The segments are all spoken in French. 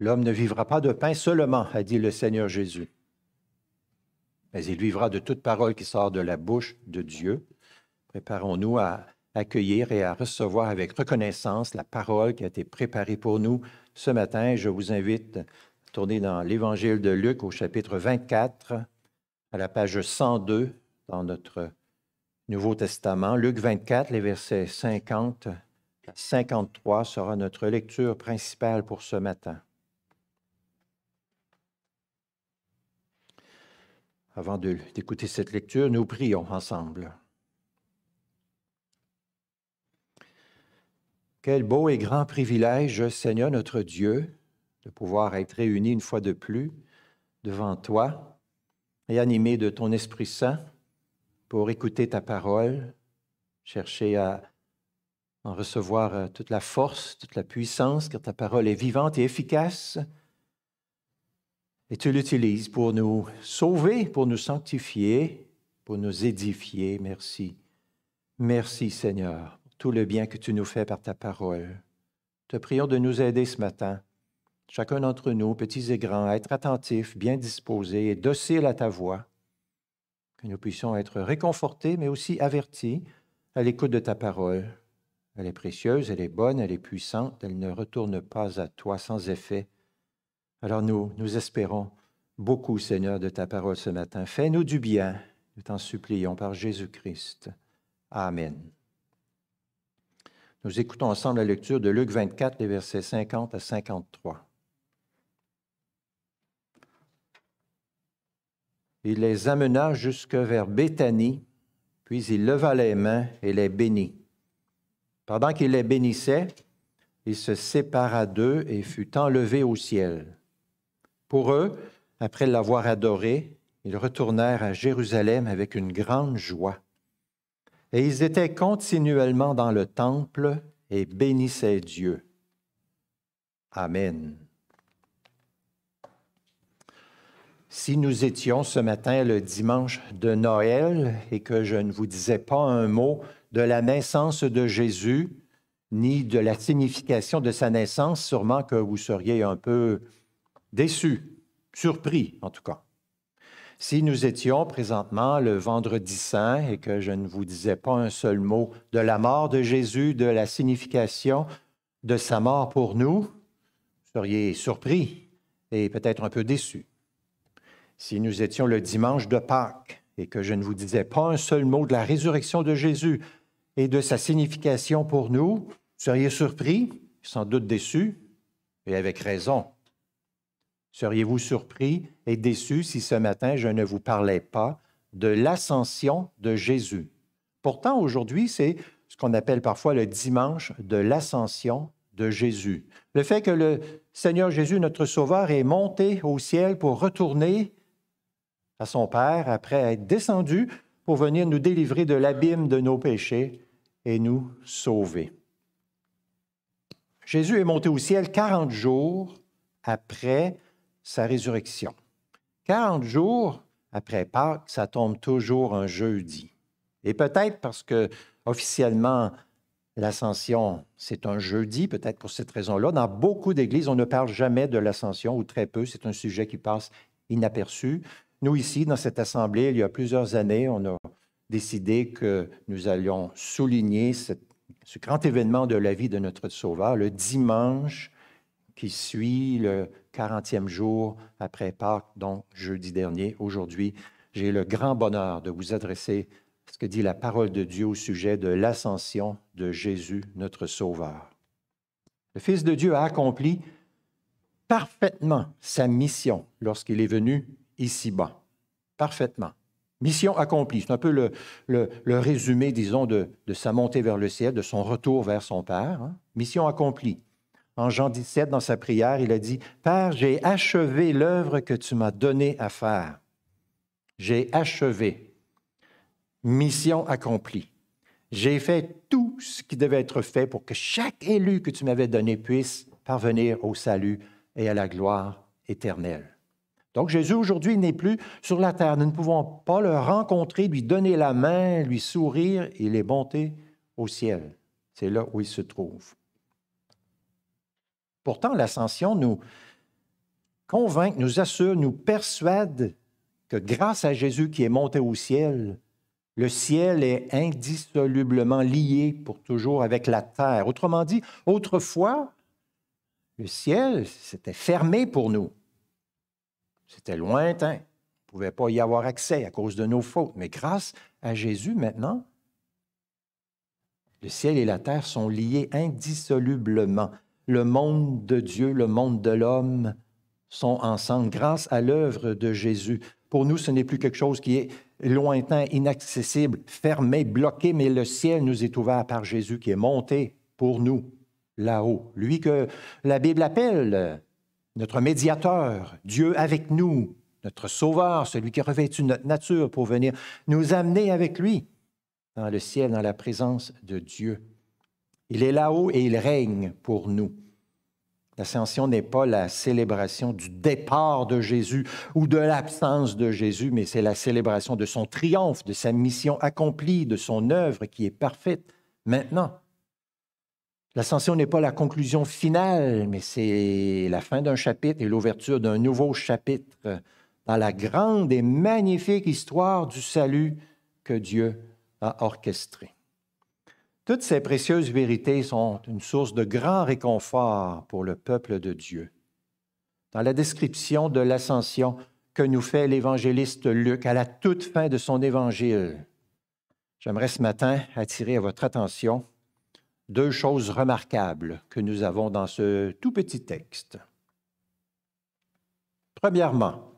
L'homme ne vivra pas de pain seulement, a dit le Seigneur Jésus, mais il vivra de toute parole qui sort de la bouche de Dieu. Préparons-nous à accueillir et à recevoir avec reconnaissance la parole qui a été préparée pour nous ce matin. Je vous invite à tourner dans l'Évangile de Luc au chapitre 24, à la page 102 dans notre Nouveau Testament. Luc 24, les versets 50 à 53 sera notre lecture principale pour ce matin. Avant d'écouter cette lecture, nous prions ensemble. Quel beau et grand privilège, Seigneur notre Dieu, de pouvoir être réunis une fois de plus devant toi et animés de ton Esprit Saint pour écouter ta parole, chercher à en recevoir euh, toute la force, toute la puissance, car ta parole est vivante et efficace et tu l'utilises pour nous sauver, pour nous sanctifier, pour nous édifier. Merci. Merci Seigneur pour tout le bien que tu nous fais par ta parole. Te prions de nous aider ce matin, chacun d'entre nous, petits et grands, à être attentifs, bien disposés et dociles à ta voix, que nous puissions être réconfortés, mais aussi avertis à l'écoute de ta parole. Elle est précieuse, elle est bonne, elle est puissante, elle ne retourne pas à toi sans effet, alors nous, nous espérons beaucoup, Seigneur, de ta parole ce matin. Fais-nous du bien, nous t'en supplions, par Jésus-Christ. Amen. Nous écoutons ensemble la lecture de Luc 24, les versets 50 à 53. Il les amena jusque vers Béthanie, puis il leva les mains et les bénit. Pendant qu'il les bénissait, il se sépara d'eux et fut enlevé au ciel. Pour eux, après l'avoir adoré, ils retournèrent à Jérusalem avec une grande joie. Et ils étaient continuellement dans le temple et bénissaient Dieu. Amen. Si nous étions ce matin le dimanche de Noël et que je ne vous disais pas un mot de la naissance de Jésus, ni de la signification de sa naissance, sûrement que vous seriez un peu Déçu, surpris en tout cas. Si nous étions présentement le vendredi saint et que je ne vous disais pas un seul mot de la mort de Jésus, de la signification de sa mort pour nous, vous seriez surpris et peut-être un peu déçu. Si nous étions le dimanche de Pâques et que je ne vous disais pas un seul mot de la résurrection de Jésus et de sa signification pour nous, vous seriez surpris, sans doute déçu et avec raison. Seriez-vous surpris et déçu si ce matin je ne vous parlais pas de l'ascension de Jésus? Pourtant, aujourd'hui, c'est ce qu'on appelle parfois le dimanche de l'ascension de Jésus. Le fait que le Seigneur Jésus, notre Sauveur, est monté au ciel pour retourner à son Père après être descendu pour venir nous délivrer de l'abîme de nos péchés et nous sauver. Jésus est monté au ciel 40 jours après sa résurrection. 40 jours après Pâques, ça tombe toujours un jeudi. Et peut-être parce que officiellement, l'ascension, c'est un jeudi, peut-être pour cette raison-là. Dans beaucoup d'églises, on ne parle jamais de l'ascension, ou très peu. C'est un sujet qui passe inaperçu. Nous, ici, dans cette Assemblée, il y a plusieurs années, on a décidé que nous allions souligner ce grand événement de la vie de notre Sauveur, le dimanche qui suit le 40e jour après Pâques, donc jeudi dernier, aujourd'hui. J'ai le grand bonheur de vous adresser ce que dit la parole de Dieu au sujet de l'ascension de Jésus, notre Sauveur. Le Fils de Dieu a accompli parfaitement sa mission lorsqu'il est venu ici-bas. Parfaitement. Mission accomplie. C'est un peu le, le, résumé, disons, de, sa montée vers le ciel, de son retour vers son Père. Hein. Mission accomplie en Jean 17, dans sa prière, il a dit, Père, j'ai achevé l'œuvre que tu m'as donnée à faire. J'ai achevé. Mission accomplie. J'ai fait tout ce qui devait être fait pour que chaque élu que tu m'avais donné puisse parvenir au salut et à la gloire éternelle. Donc Jésus aujourd'hui n'est plus sur la terre. Nous ne pouvons pas le rencontrer, lui donner la main, lui sourire. et les bontés au ciel. C'est là où il se trouve. Pourtant, l'ascension nous convainc, nous assure, nous persuade que grâce à Jésus qui est monté au ciel, le ciel est indissolublement lié pour toujours avec la terre. Autrement dit, autrefois, le ciel, s'était fermé pour nous. C'était lointain. On ne pouvait pas y avoir accès à cause de nos fautes. Mais grâce à Jésus, maintenant, le ciel et la terre sont liés indissolublement le monde de Dieu, le monde de l'homme sont ensemble grâce à l'œuvre de Jésus. Pour nous, ce n'est plus quelque chose qui est lointain, inaccessible, fermé, bloqué, mais le ciel nous est ouvert par Jésus qui est monté pour nous là-haut. Lui que la Bible appelle notre médiateur, Dieu avec nous, notre sauveur, celui qui a revêtu notre nature pour venir nous amener avec lui dans le ciel, dans la présence de Dieu. Il est là-haut et il règne pour nous. L'ascension n'est pas la célébration du départ de Jésus ou de l'absence de Jésus, mais c'est la célébration de son triomphe, de sa mission accomplie, de son œuvre qui est parfaite maintenant. L'ascension n'est pas la conclusion finale, mais c'est la fin d'un chapitre et l'ouverture d'un nouveau chapitre dans la grande et magnifique histoire du salut que Dieu a orchestrée. Toutes ces précieuses vérités sont une source de grand réconfort pour le peuple de Dieu. Dans la description de l'ascension que nous fait l'évangéliste Luc à la toute fin de son évangile, j'aimerais ce matin attirer à votre attention deux choses remarquables que nous avons dans ce tout petit texte. Premièrement,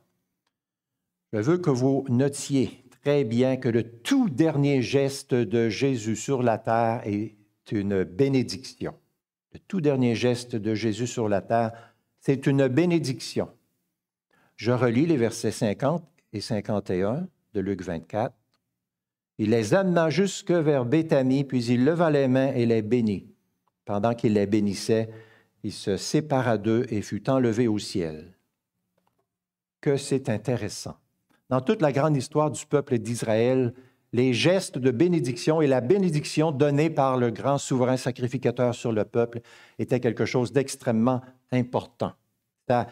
je veux que vous notiez bien que le tout dernier geste de Jésus sur la terre est une bénédiction. Le tout dernier geste de Jésus sur la terre, c'est une bénédiction. Je relis les versets 50 et 51 de Luc 24. Il les amena jusque vers Béthanie, puis il leva les mains et les bénit. Pendant qu'il les bénissait, il se sépara d'eux et fut enlevé au ciel. Que c'est intéressant dans toute la grande histoire du peuple d'Israël, les gestes de bénédiction et la bénédiction donnée par le grand souverain sacrificateur sur le peuple étaient quelque chose d'extrêmement important. Ça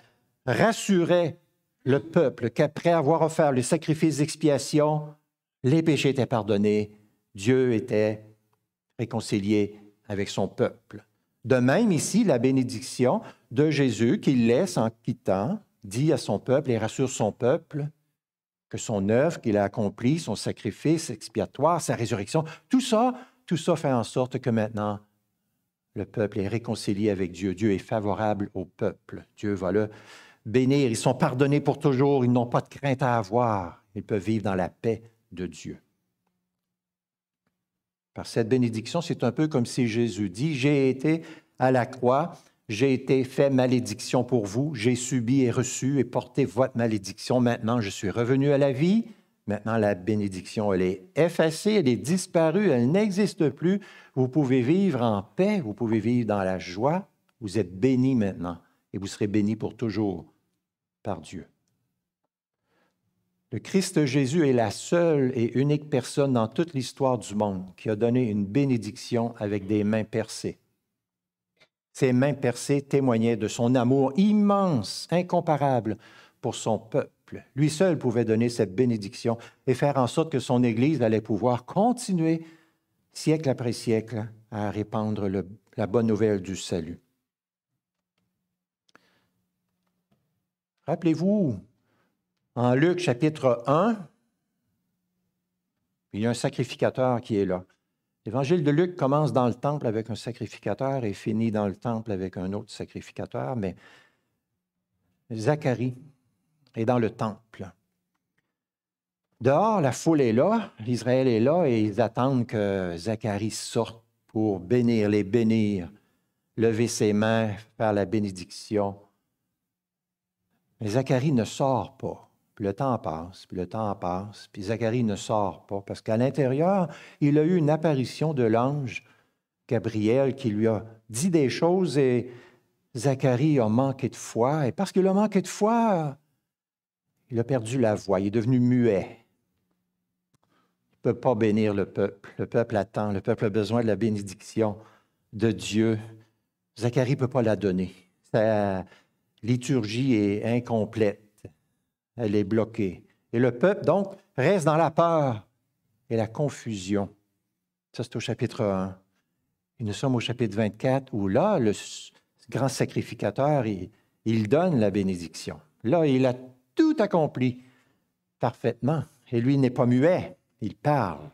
rassurait le peuple qu'après avoir offert le sacrifice d'expiation, les péchés étaient pardonnés, Dieu était réconcilié avec son peuple. De même, ici, la bénédiction de Jésus qu'il laisse en quittant dit à son peuple et rassure son peuple que son œuvre qu'il a accomplie, son sacrifice expiatoire, sa résurrection, tout ça, tout ça fait en sorte que maintenant, le peuple est réconcilié avec Dieu. Dieu est favorable au peuple. Dieu va le bénir. Ils sont pardonnés pour toujours. Ils n'ont pas de crainte à avoir. Ils peuvent vivre dans la paix de Dieu. Par cette bénédiction, c'est un peu comme si Jésus dit, j'ai été à la croix j'ai été fait malédiction pour vous, j'ai subi et reçu et porté votre malédiction. Maintenant, je suis revenu à la vie. Maintenant, la bénédiction, elle est effacée, elle est disparue, elle n'existe plus. Vous pouvez vivre en paix, vous pouvez vivre dans la joie. Vous êtes béni maintenant et vous serez béni pour toujours par Dieu. Le Christ Jésus est la seule et unique personne dans toute l'histoire du monde qui a donné une bénédiction avec des mains percées. Ses mains percées témoignaient de son amour immense, incomparable pour son peuple. Lui seul pouvait donner cette bénédiction et faire en sorte que son Église allait pouvoir continuer, siècle après siècle, à répandre la bonne nouvelle du salut. Rappelez-vous, en Luc chapitre 1, il y a un sacrificateur qui est là. L'évangile de Luc commence dans le temple avec un sacrificateur et finit dans le temple avec un autre sacrificateur, mais Zacharie est dans le temple. Dehors, la foule est là, l'Israël est là, et ils attendent que Zacharie sorte pour bénir, les bénir, lever ses mains, faire la bénédiction. Mais Zacharie ne sort pas. Puis le temps passe, puis le temps passe, puis Zacharie ne sort pas, parce qu'à l'intérieur, il a eu une apparition de l'ange Gabriel qui lui a dit des choses et Zacharie a manqué de foi. Et parce qu'il a manqué de foi, il a perdu la voix, il est devenu muet. Il ne peut pas bénir le peuple. Le peuple attend, le peuple a besoin de la bénédiction de Dieu. Zacharie ne peut pas la donner. Sa liturgie est incomplète elle est bloquée. Et le peuple, donc, reste dans la peur et la confusion. Ça, c'est au chapitre 1. nous sommes au chapitre 24 où là, le grand sacrificateur, il, donne la bénédiction. Là, il a tout accompli parfaitement. Et lui n'est pas muet, il parle,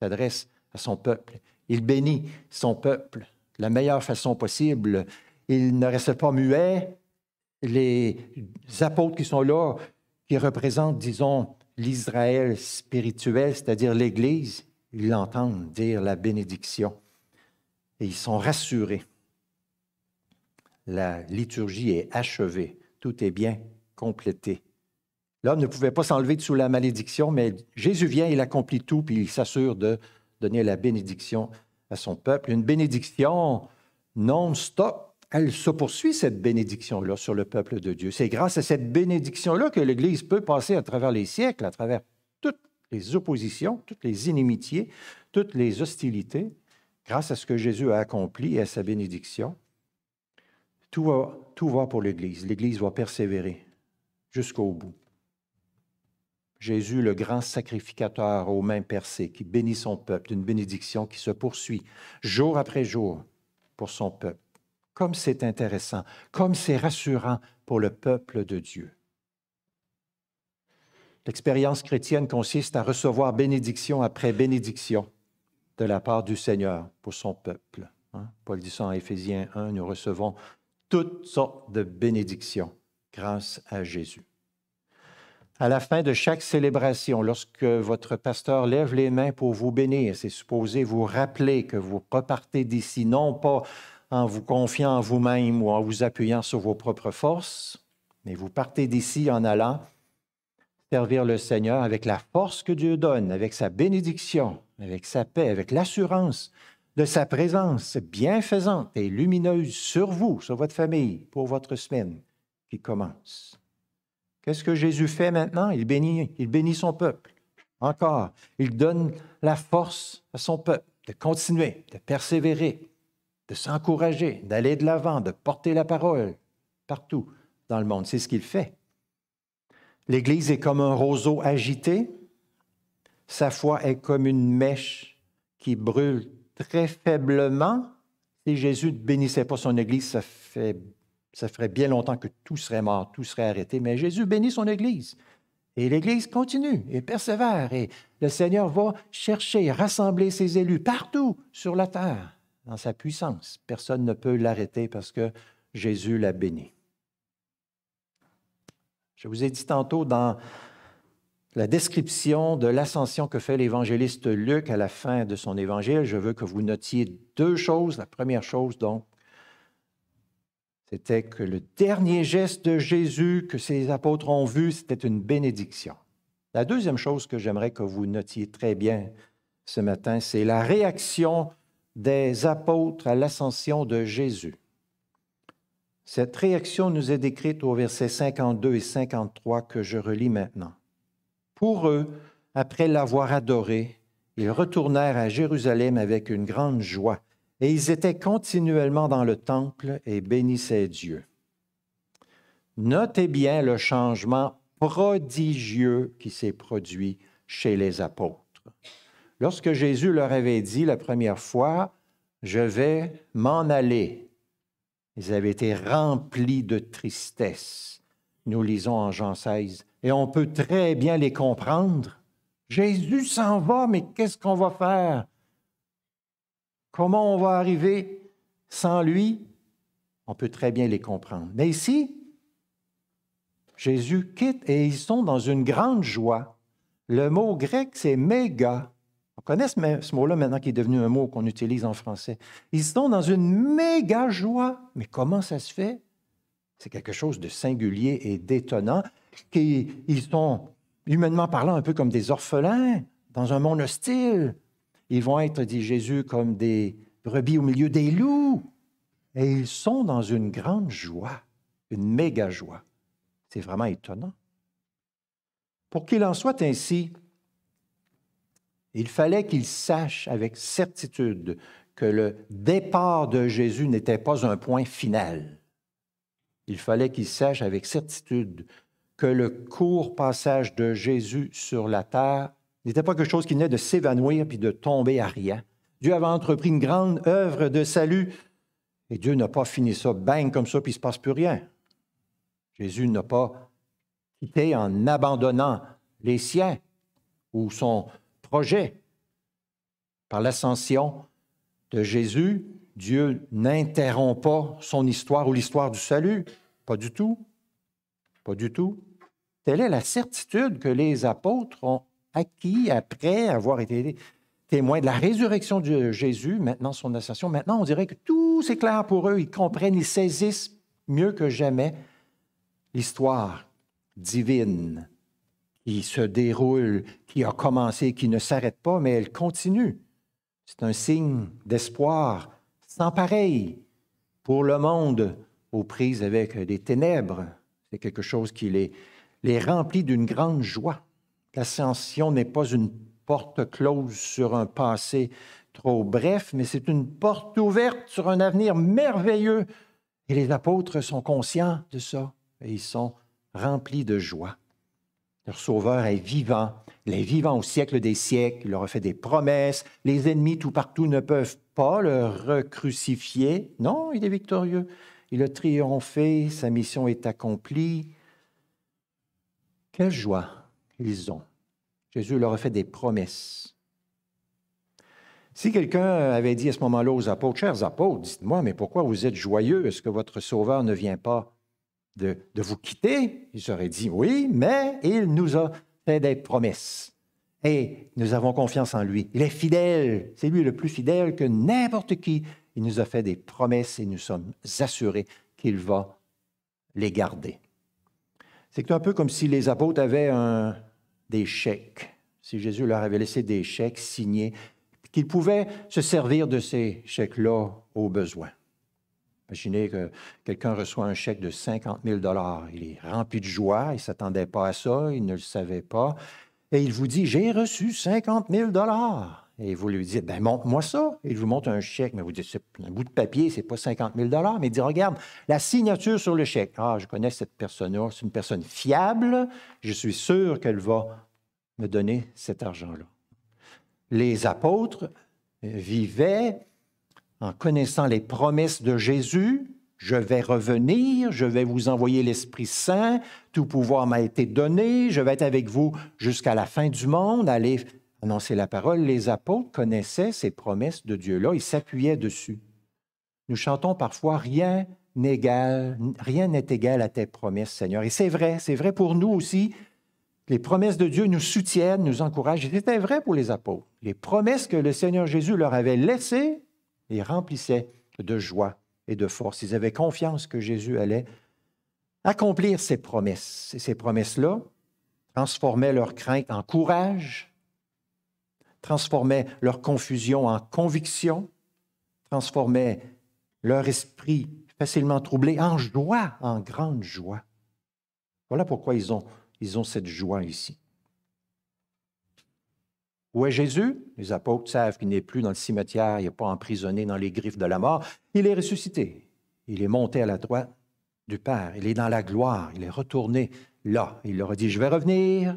s'adresse à son peuple, il bénit son peuple de la meilleure façon possible. Il ne reste pas muet. Les apôtres qui sont là qui représente, disons, l'Israël spirituel, c'est-à-dire l'Église, ils l'entendent dire la bénédiction et ils sont rassurés. La liturgie est achevée, tout est bien complété. L'homme ne pouvait pas s'enlever de sous la malédiction, mais Jésus vient, il accomplit tout, puis il s'assure de donner la bénédiction à son peuple. Une bénédiction non-stop, elle se poursuit, cette bénédiction-là, sur le peuple de Dieu. C'est grâce à cette bénédiction-là que l'Église peut passer à travers les siècles, à travers toutes les oppositions, toutes les inimitiés, toutes les hostilités, grâce à ce que Jésus a accompli et à sa bénédiction. Tout va, tout va pour l'Église. L'Église va persévérer jusqu'au bout. Jésus, le grand sacrificateur aux mains percées, qui bénit son peuple, d'une bénédiction qui se poursuit jour après jour pour son peuple comme c'est intéressant, comme c'est rassurant pour le peuple de Dieu. L'expérience chrétienne consiste à recevoir bénédiction après bénédiction de la part du Seigneur pour son peuple. Hein. Paul dit ça en Éphésiens 1, nous recevons toutes sortes de bénédictions grâce à Jésus. À la fin de chaque célébration, lorsque votre pasteur lève les mains pour vous bénir, c'est supposé vous rappeler que vous repartez d'ici non pas en vous confiant en vous-même ou en vous appuyant sur vos propres forces, mais vous partez d'ici en allant servir le Seigneur avec la force que Dieu donne, avec sa bénédiction, avec sa paix, avec l'assurance de sa présence bienfaisante et lumineuse sur vous, sur votre famille, pour votre semaine qui commence. Qu'est-ce que Jésus fait maintenant? Il bénit, il bénit son peuple. Encore, il donne la force à son peuple de continuer, de persévérer, de s'encourager, d'aller de l'avant, de porter la parole partout dans le monde. C'est ce qu'il fait. L'Église est comme un roseau agité. Sa foi est comme une mèche qui brûle très faiblement. Si Jésus ne bénissait pas son Église, ça, fait, ça ferait bien longtemps que tout serait mort, tout serait arrêté. Mais Jésus bénit son Église. Et l'Église continue et persévère. Et le Seigneur va chercher, rassembler ses élus partout sur la terre dans sa puissance. Personne ne peut l'arrêter parce que Jésus l'a béni. Je vous ai dit tantôt dans la description de l'ascension que fait l'évangéliste Luc à la fin de son évangile, je veux que vous notiez deux choses. La première chose, donc, c'était que le dernier geste de Jésus que ses apôtres ont vu, c'était une bénédiction. La deuxième chose que j'aimerais que vous notiez très bien ce matin, c'est la réaction des apôtres à l'ascension de Jésus. Cette réaction nous est décrite au verset 52 et 53 que je relis maintenant. Pour eux, après l'avoir adoré, ils retournèrent à Jérusalem avec une grande joie, et ils étaient continuellement dans le temple et bénissaient Dieu. Notez bien le changement prodigieux qui s'est produit chez les apôtres. Lorsque Jésus leur avait dit la première fois, Je vais m'en aller, ils avaient été remplis de tristesse. Nous lisons en Jean 16. Et on peut très bien les comprendre. Jésus s'en va, mais qu'est-ce qu'on va faire? Comment on va arriver sans lui? On peut très bien les comprendre. Mais ici, Jésus quitte et ils sont dans une grande joie. Le mot grec, c'est méga. On connaît ce, mot-là maintenant qui est devenu un mot qu'on utilise en français. Ils sont dans une méga joie. Mais comment ça se fait? C'est quelque chose de singulier et d'étonnant. Ils sont, humainement parlant, un peu comme des orphelins dans un monde hostile. Ils vont être, dit Jésus, comme des brebis au milieu des loups. Et ils sont dans une grande joie, une méga joie. C'est vraiment étonnant. Pour qu'il en soit ainsi, il fallait qu'il sache avec certitude que le départ de Jésus n'était pas un point final. Il fallait qu'il sache avec certitude que le court passage de Jésus sur la terre n'était pas quelque chose qui venait de s'évanouir puis de tomber à rien. Dieu avait entrepris une grande œuvre de salut et Dieu n'a pas fini ça bang comme ça puis il ne se passe plus rien. Jésus n'a pas quitté en abandonnant les siens ou son, projet. Par l'ascension de Jésus, Dieu n'interrompt pas son histoire ou l'histoire du salut. Pas du tout. Pas du tout. Telle est la certitude que les apôtres ont acquis après avoir été témoins de la résurrection de Jésus, maintenant son ascension. Maintenant, on dirait que tout c'est clair pour eux. Ils comprennent, ils saisissent mieux que jamais l'histoire divine qui se déroule, qui a commencé, qui ne s'arrête pas, mais elle continue. C'est un signe d'espoir sans pareil pour le monde aux prises avec des ténèbres. C'est quelque chose qui les, les remplit d'une grande joie. L'ascension n'est pas une porte close sur un passé trop bref, mais c'est une porte ouverte sur un avenir merveilleux. Et les apôtres sont conscients de ça et ils sont remplis de joie. Leur sauveur est vivant. Il est vivant au siècle des siècles. Il leur a fait des promesses. Les ennemis tout partout ne peuvent pas le recrucifier. Non, il est victorieux. Il a triomphé. Sa mission est accomplie. Quelle joie ils ont. Jésus leur a fait des promesses. Si quelqu'un avait dit à ce moment-là aux apôtres, chers apôtres, dites-moi, mais pourquoi vous êtes joyeux? Est-ce que votre sauveur ne vient pas? de, vous quitter? il aurait dit oui, mais il nous a fait des promesses. Et nous avons confiance en lui. Il est fidèle. C'est lui le plus fidèle que n'importe qui. Il nous a fait des promesses et nous sommes assurés qu'il va les garder. C'est un peu comme si les apôtres avaient des chèques. Si Jésus leur avait laissé des chèques signés, qu'ils pouvaient se servir de ces chèques-là au besoin. Imaginez que quelqu'un reçoit un chèque de 50 000 Il est rempli de joie, il ne s'attendait pas à ça, il ne le savait pas. Et il vous dit, j'ai reçu 50 000 Et vous lui dites, ben montre-moi ça. Il vous montre un chèque, mais vous dites, c'est un bout de papier, c'est pas 50 000 Mais il dit, regarde, la signature sur le chèque. Ah, je connais cette personne-là, c'est une personne fiable. Je suis sûr qu'elle va me donner cet argent-là. Les apôtres vivaient en connaissant les promesses de Jésus, je vais revenir, je vais vous envoyer l'Esprit Saint, tout pouvoir m'a été donné, je vais être avec vous jusqu'à la fin du monde, allez annoncer la parole. Les apôtres connaissaient ces promesses de Dieu-là, ils s'appuyaient dessus. Nous chantons parfois rien n'est rien n'est égal à tes promesses, Seigneur. Et c'est vrai, c'est vrai pour nous aussi. Les promesses de Dieu nous soutiennent, nous encouragent. C'était vrai pour les apôtres. Les promesses que le Seigneur Jésus leur avait laissées, ils remplissaient de joie et de force. Ils avaient confiance que Jésus allait accomplir ses promesses. Et ces promesses-là transformaient leur crainte en courage, transformaient leur confusion en conviction, transformaient leur esprit facilement troublé en joie, en grande joie. Voilà pourquoi ils ont, ils ont cette joie ici. Où est Jésus? Les apôtres savent qu'il n'est plus dans le cimetière, il n'est pas emprisonné dans les griffes de la mort. Il est ressuscité. Il est monté à la droite du Père. Il est dans la gloire. Il est retourné là. Il leur a dit, je vais revenir.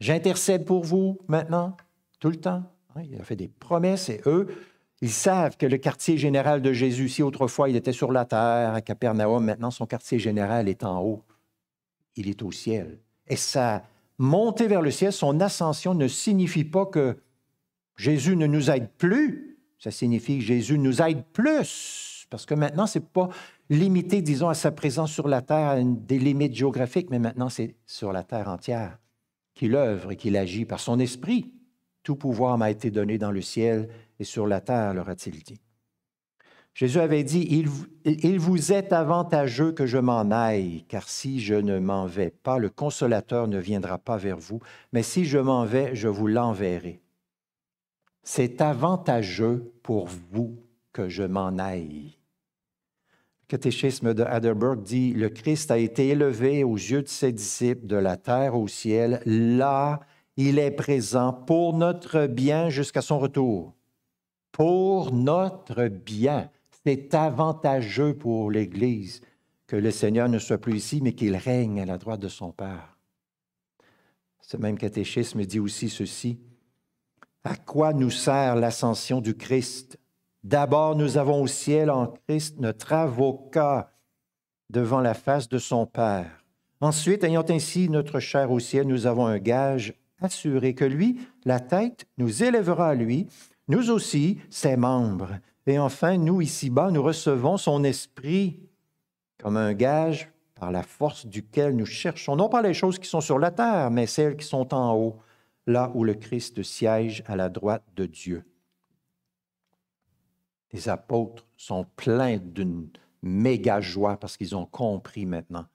J'intercède pour vous maintenant, tout le temps. Hein, il a fait des promesses et eux, ils savent que le quartier général de Jésus, si autrefois il était sur la terre, à Capernaum, maintenant son quartier général est en haut. Il est au ciel. Et ça monter vers le ciel, son ascension ne signifie pas que Jésus ne nous aide plus, ça signifie que Jésus nous aide plus, parce que maintenant, ce n'est pas limité, disons, à sa présence sur la terre, à des limites géographiques, mais maintenant, c'est sur la terre entière qu'il œuvre et qu'il agit par son esprit. Tout pouvoir m'a été donné dans le ciel et sur la terre, leur a-t-il dit. Jésus avait dit, il, vous est avantageux que je m'en aille, car si je ne m'en vais pas, le consolateur ne viendra pas vers vous, mais si je m'en vais, je vous l'enverrai. C'est avantageux pour vous que je m'en aille. Le catéchisme de Heidelberg dit, le Christ a été élevé aux yeux de ses disciples de la terre au ciel, là il est présent pour notre bien jusqu'à son retour. Pour notre bien c'est avantageux pour l'Église que le Seigneur ne soit plus ici, mais qu'il règne à la droite de son Père. Ce même catéchisme dit aussi ceci. À quoi nous sert l'ascension du Christ D'abord, nous avons au ciel en Christ notre avocat devant la face de son Père. Ensuite, ayant ainsi notre chair au ciel, nous avons un gage assuré que lui, la tête, nous élèvera à lui, nous aussi, ses membres, et enfin, nous, ici-bas, nous recevons son esprit comme un gage par la force duquel nous cherchons, non pas les choses qui sont sur la terre, mais celles qui sont en haut, là où le Christ siège à la droite de Dieu. Les apôtres sont pleins d'une méga joie parce qu'ils ont compris maintenant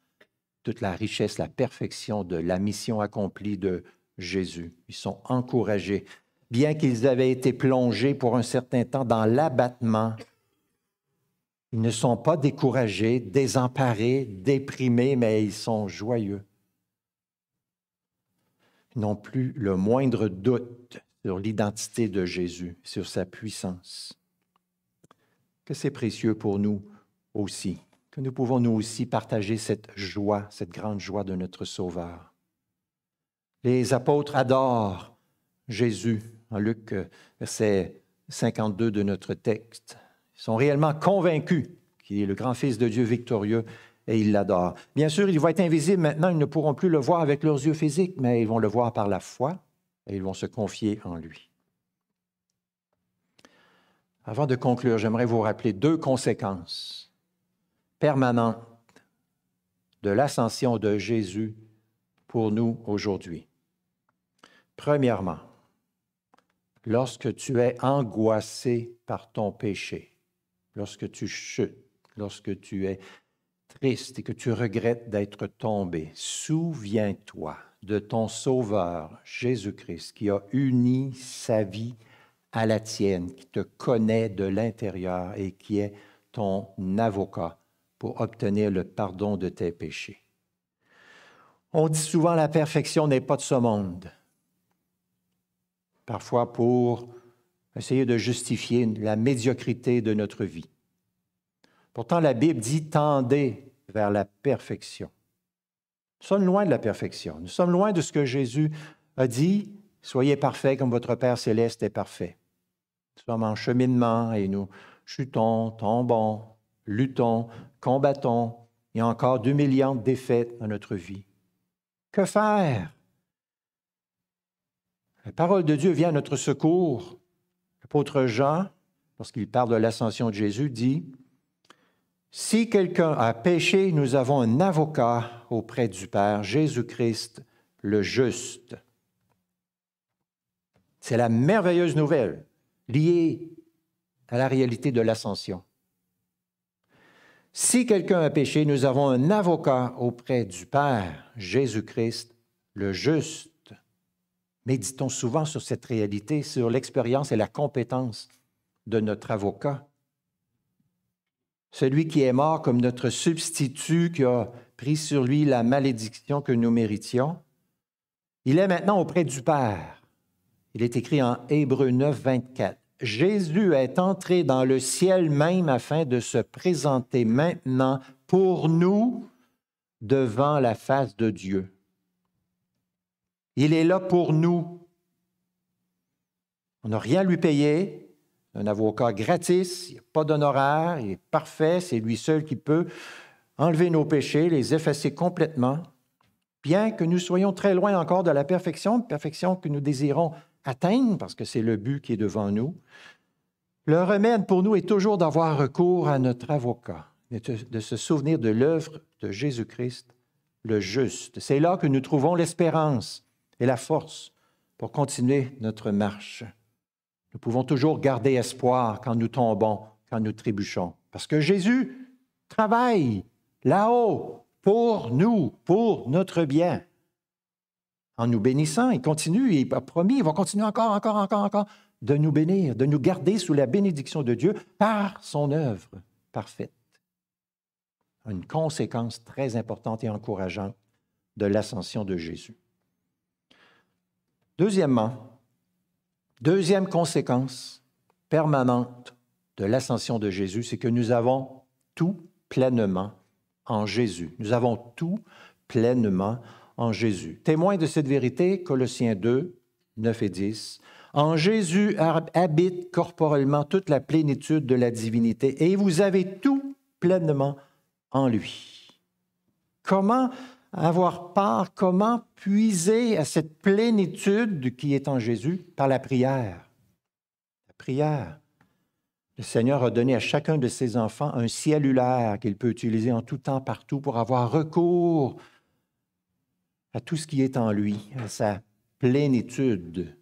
toute la richesse, la perfection de la mission accomplie de Jésus. Ils sont encouragés bien qu'ils avaient été plongés pour un certain temps dans l'abattement, ils ne sont pas découragés, désemparés, déprimés, mais ils sont joyeux. Ils n'ont plus le moindre doute sur l'identité de Jésus, sur sa puissance. Que c'est précieux pour nous aussi, que nous pouvons nous aussi partager cette joie, cette grande joie de notre Sauveur. Les apôtres adorent Jésus en Luc, euh, verset 52 de notre texte. Ils sont réellement convaincus qu'il est le grand Fils de Dieu victorieux et ils l'adorent. Bien sûr, il va être invisible maintenant, ils ne pourront plus le voir avec leurs yeux physiques, mais ils vont le voir par la foi et ils vont se confier en lui. Avant de conclure, j'aimerais vous rappeler deux conséquences permanentes de l'ascension de Jésus pour nous aujourd'hui. Premièrement, lorsque tu es angoissé par ton péché, lorsque tu chutes, lorsque tu es triste et que tu regrettes d'être tombé, souviens-toi de ton Sauveur Jésus-Christ qui a uni sa vie à la tienne, qui te connaît de l'intérieur et qui est ton avocat pour obtenir le pardon de tes péchés. On dit souvent la perfection n'est pas de ce monde parfois pour essayer de justifier la médiocrité de notre vie. Pourtant, la Bible dit tendez vers la perfection. Nous sommes loin de la perfection. Nous sommes loin de ce que Jésus a dit. Soyez parfaits comme votre Père céleste est parfait. Nous sommes en cheminement et nous chutons, tombons, luttons, combattons. et encore deux de défaites dans notre vie. Que faire la parole de Dieu vient à notre secours. L'apôtre Jean, lorsqu'il parle de l'ascension de Jésus, dit Si quelqu'un a péché, nous avons un avocat auprès du Père, Jésus-Christ, le juste. C'est la merveilleuse nouvelle liée à la réalité de l'ascension. Si quelqu'un a péché, nous avons un avocat auprès du Père, Jésus-Christ, le juste. Méditons souvent sur cette réalité, sur l'expérience et la compétence de notre avocat. Celui qui est mort comme notre substitut, qui a pris sur lui la malédiction que nous méritions. Il est maintenant auprès du Père. Il est écrit en Hébreu 9, 24. Jésus est entré dans le ciel même afin de se présenter maintenant pour nous devant la face de Dieu. Il est là pour nous. On n'a rien à lui payer. Un avocat gratis, il n'y a pas d'honoraire, il est parfait, c'est lui seul qui peut enlever nos péchés, les effacer complètement, bien que nous soyons très loin encore de la perfection, perfection que nous désirons atteindre, parce que c'est le but qui est devant nous. Le remède pour nous est toujours d'avoir recours à notre avocat, de se souvenir de l'œuvre de Jésus-Christ, le juste. C'est là que nous trouvons l'espérance et la force pour continuer notre marche. Nous pouvons toujours garder espoir quand nous tombons, quand nous trébuchons, parce que Jésus travaille là-haut pour nous, pour notre bien. En nous bénissant, il continue, il a promis, il va continuer encore, encore, encore, encore de nous bénir, de nous garder sous la bénédiction de Dieu par son œuvre parfaite. Une conséquence très importante et encourageante de l'ascension de Jésus. Deuxièmement, deuxième conséquence permanente de l'ascension de Jésus, c'est que nous avons tout pleinement en Jésus. Nous avons tout pleinement en Jésus. Témoin de cette vérité, Colossiens 2, 9 et 10. En Jésus habite corporellement toute la plénitude de la divinité et vous avez tout pleinement en lui. Comment avoir part, comment puiser à cette plénitude qui est en Jésus par la prière. La prière. Le Seigneur a donné à chacun de ses enfants un cellulaire qu'il peut utiliser en tout temps, partout, pour avoir recours à tout ce qui est en lui, à sa plénitude.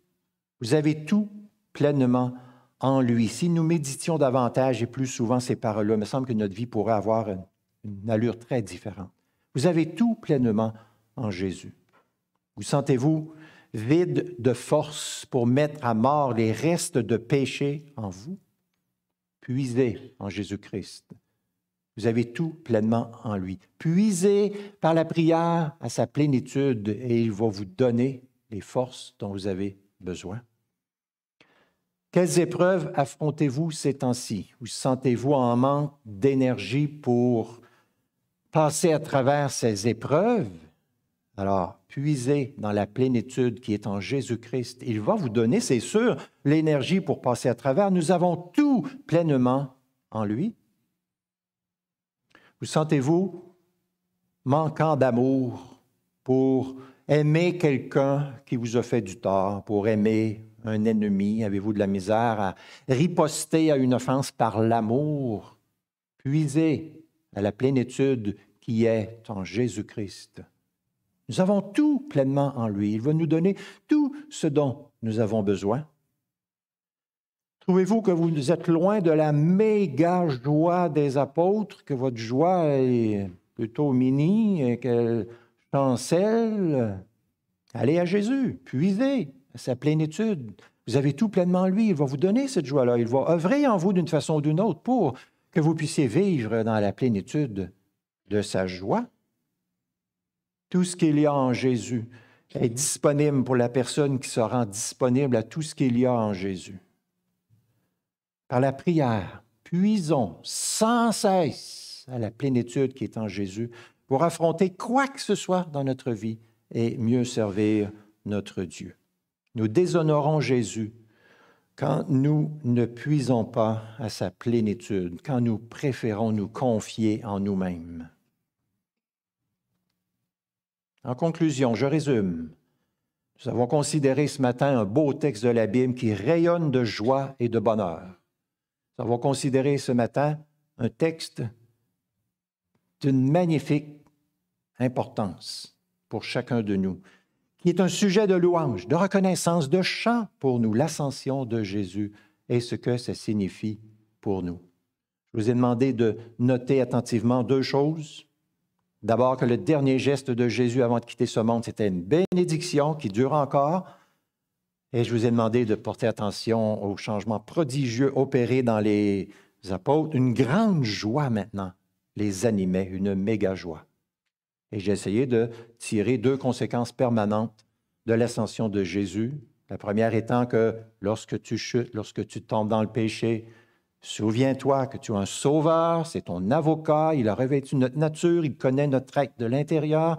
Vous avez tout pleinement en lui. Si nous méditions davantage et plus souvent ces paroles-là, il me semble que notre vie pourrait avoir une allure très différente. Vous avez tout pleinement en Jésus. Vous sentez-vous vide de force pour mettre à mort les restes de péché en vous? Puisez en Jésus-Christ. Vous avez tout pleinement en lui. Puisez par la prière à sa plénitude et il va vous donner les forces dont vous avez besoin. Quelles épreuves affrontez-vous ces temps-ci? Vous sentez-vous en manque d'énergie pour passer à travers ces épreuves, alors puisez dans la plénitude qui est en Jésus-Christ. Il va vous donner, c'est sûr, l'énergie pour passer à travers. Nous avons tout pleinement en lui. Vous sentez-vous manquant d'amour pour aimer quelqu'un qui vous a fait du tort, pour aimer un ennemi? Avez-vous de la misère à riposter à une offense par l'amour? Puisez à la plénitude qui est en Jésus-Christ. Nous avons tout pleinement en lui. Il va nous donner tout ce dont nous avons besoin. Trouvez-vous que vous êtes loin de la méga joie des apôtres, que votre joie est plutôt mini, qu'elle chancelle? Allez à Jésus, puisez à sa plénitude. Vous avez tout pleinement en lui. Il va vous donner cette joie-là. Il va œuvrer en vous d'une façon ou d'une autre pour que vous puissiez vivre dans la plénitude de sa joie. Tout ce qu'il y a en Jésus est disponible pour la personne qui se rend disponible à tout ce qu'il y a en Jésus. Par la prière, puisons sans cesse à la plénitude qui est en Jésus pour affronter quoi que ce soit dans notre vie et mieux servir notre Dieu. Nous déshonorons Jésus quand nous ne puisons pas à sa plénitude, quand nous préférons nous confier en nous-mêmes. En conclusion, je résume. Nous avons considéré ce matin un beau texte de l'abîme qui rayonne de joie et de bonheur. Nous avons considéré ce matin un texte d'une magnifique importance pour chacun de nous qui est un sujet de louange, de reconnaissance, de chant pour nous, l'ascension de Jésus et ce que ça signifie pour nous. Je vous ai demandé de noter attentivement deux choses. D'abord que le dernier geste de Jésus avant de quitter ce monde, c'était une bénédiction qui dure encore. Et je vous ai demandé de porter attention aux changements prodigieux opérés dans les apôtres. Une grande joie maintenant les animait, une méga joie. Et j'ai essayé de tirer deux conséquences permanentes de l'ascension de Jésus. La première étant que lorsque tu chutes, lorsque tu tombes dans le péché, souviens-toi que tu as un sauveur, c'est ton avocat, il a revêtu notre nature, il connaît notre acte de l'intérieur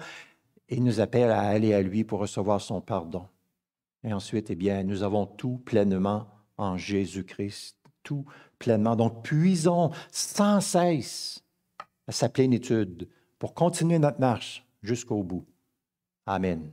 et il nous appelle à aller à lui pour recevoir son pardon. Et ensuite, eh bien, nous avons tout pleinement en Jésus-Christ, tout pleinement. Donc, puisons sans cesse à sa plénitude, pour continuer notre marche jusqu'au bout. Amen.